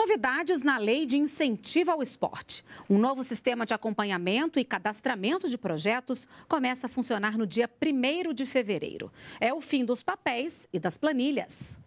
Novidades na lei de incentivo ao esporte. Um novo sistema de acompanhamento e cadastramento de projetos começa a funcionar no dia 1 de fevereiro. É o fim dos papéis e das planilhas.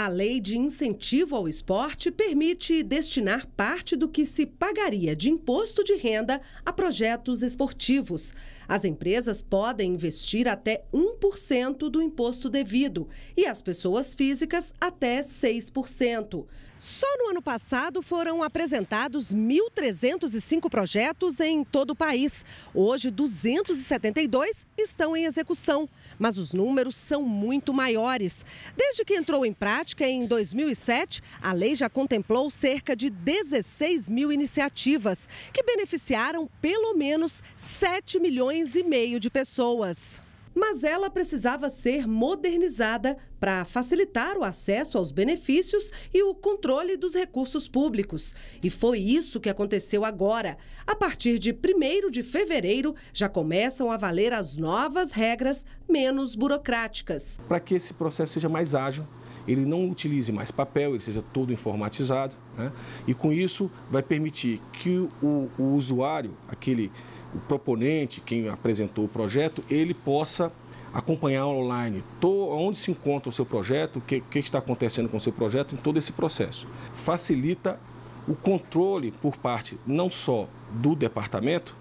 A lei de incentivo ao esporte permite destinar parte do que se pagaria de imposto de renda a projetos esportivos. As empresas podem investir até 1% do imposto devido e as pessoas físicas até 6%. Só no ano passado foram apresentados 1.305 projetos em todo o país. Hoje, 272 estão em execução, mas os números são muito maiores. Desde que entrou em prática, prática, em 2007, a lei já contemplou cerca de 16 mil iniciativas, que beneficiaram pelo menos 7 milhões e meio de pessoas mas ela precisava ser modernizada para facilitar o acesso aos benefícios e o controle dos recursos públicos. E foi isso que aconteceu agora. A partir de 1 de fevereiro, já começam a valer as novas regras menos burocráticas. Para que esse processo seja mais ágil, ele não utilize mais papel, ele seja todo informatizado. Né? E com isso vai permitir que o, o usuário, aquele o proponente, quem apresentou o projeto, ele possa acompanhar online to, onde se encontra o seu projeto, o que, que, está acontecendo com o seu projeto em todo esse processo. Facilita o controle por parte não só do departamento,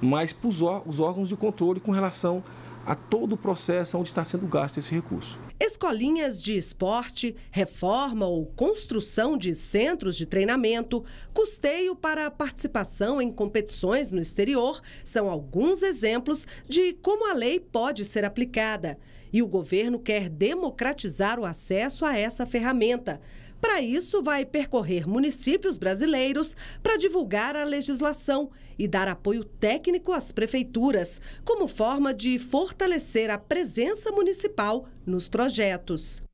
mas para os órgãos de controle com relação a todo o processo onde está sendo gasto esse recurso. Escolinhas de esporte, reforma ou construção de centros de treinamento, custeio para participação em competições no exterior são alguns exemplos de como a lei pode ser aplicada. E o governo quer democratizar o acesso a essa ferramenta. Para isso, vai percorrer municípios brasileiros para divulgar a legislação e dar apoio técnico às prefeituras, como forma de fortalecer a presença municipal nos projetos.